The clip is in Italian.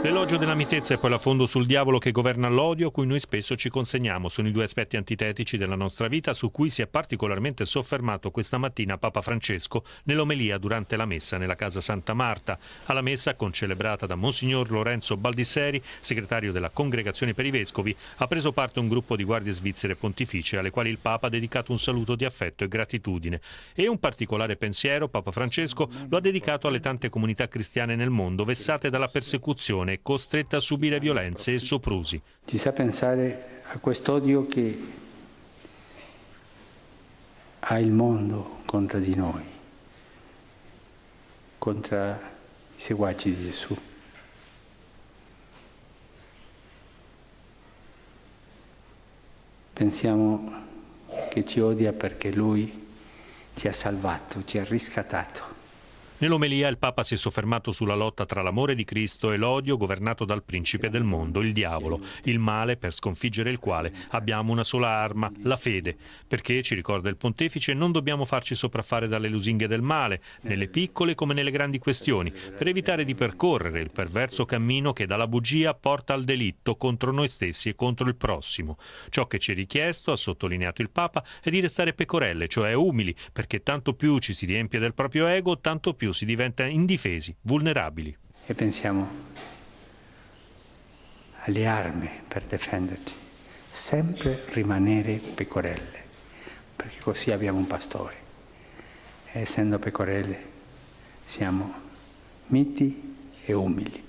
L'elogio della mitezza è poi l'affondo sul diavolo che governa l'odio, cui noi spesso ci consegniamo. Sono i due aspetti antitetici della nostra vita su cui si è particolarmente soffermato questa mattina Papa Francesco nell'omelia durante la messa nella Casa Santa Marta. Alla messa, concelebrata da Monsignor Lorenzo Baldisseri, segretario della Congregazione per i Vescovi, ha preso parte un gruppo di guardie svizzere pontificie alle quali il Papa ha dedicato un saluto di affetto e gratitudine. E un particolare pensiero, Papa Francesco, lo ha dedicato alle tante comunità cristiane nel mondo vessate dalla persecuzione popolazione costretta a subire violenze e soprusi. Ci sa pensare a quest'odio che ha il mondo contro di noi, contro i seguaci di Gesù. Pensiamo che ci odia perché Lui ci ha salvato, ci ha riscattato. Nell'omelia il Papa si è soffermato sulla lotta tra l'amore di Cristo e l'odio governato dal principe del mondo, il diavolo, il male per sconfiggere il quale abbiamo una sola arma, la fede, perché, ci ricorda il pontefice, non dobbiamo farci sopraffare dalle lusinghe del male, nelle piccole come nelle grandi questioni, per evitare di percorrere il perverso cammino che dalla bugia porta al delitto contro noi stessi e contro il prossimo. Ciò che ci è richiesto, ha sottolineato il Papa, è di restare pecorelle, cioè umili, perché tanto più ci si riempie del proprio ego, tanto più più, si diventa indifesi, vulnerabili. E pensiamo alle armi per difenderci, sempre rimanere pecorelle, perché così abbiamo un pastore. E essendo pecorelle siamo miti e umili.